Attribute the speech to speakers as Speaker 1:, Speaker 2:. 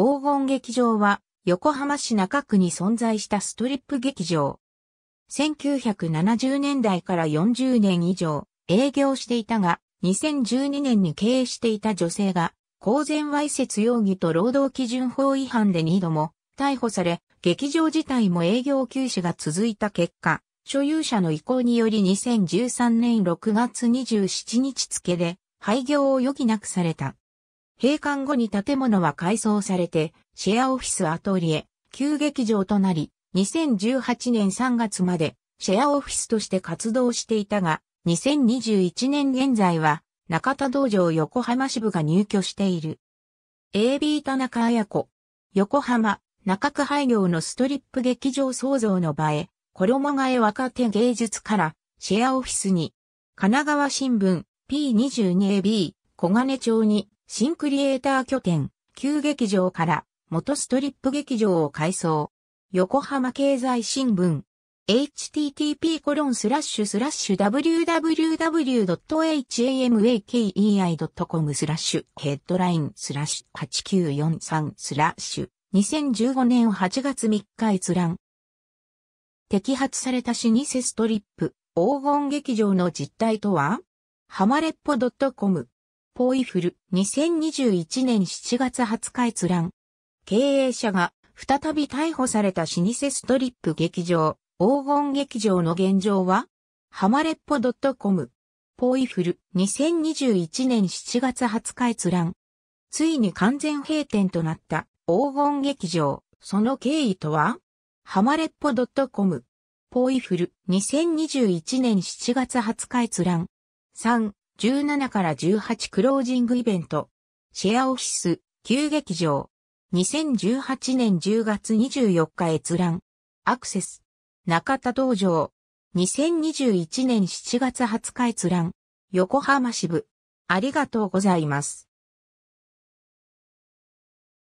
Speaker 1: 黄金劇場は横浜市中区に存在したストリップ劇場。1970年代から40年以上営業していたが、2012年に経営していた女性が、公然わいせつ容疑と労働基準法違反で2度も逮捕され、劇場自体も営業休止が続いた結果、所有者の意向により2013年6月27日付で廃業を余儀なくされた。閉館後に建物は改装されて、シェアオフィスアトリエ、旧劇場となり、2018年3月までシェアオフィスとして活動していたが、2021年現在は中田道場横浜支部が入居している。AB 田中綾子、横浜、中区廃業のストリップ劇場創造の場へ、衣替え若手芸術からシェアオフィスに、神奈川新聞 P22AB 小金町に新クリエイター拠点、旧劇場から元ストリップ劇場を改装。横浜経済新聞。http コロンスラッシュスラッシュ w w w h a m a k e i c o m スラッシュヘッドラインスラッシュ8943スラッシュ2015年8月3日閲覧。摘発された老舗ストリップ黄金劇場の実態とはハマレッポ .com ポイフル2021年7月20日閲覧。経営者が再び逮捕された老舗ストリップ劇場、黄金劇場の現状はハマレッポ .com。ポイフル2021年7月20日閲覧。ついに完全閉店となった黄金劇場、その経緯とはハマレッポ .com。ポイフル2021年7月20日閲覧。3、17から18クロージングイベント。シェアオフィス、旧劇場。2018年10月24日閲覧。アクセス。中田道場。2021年7月20日閲覧。横浜支部。ありがとうございます。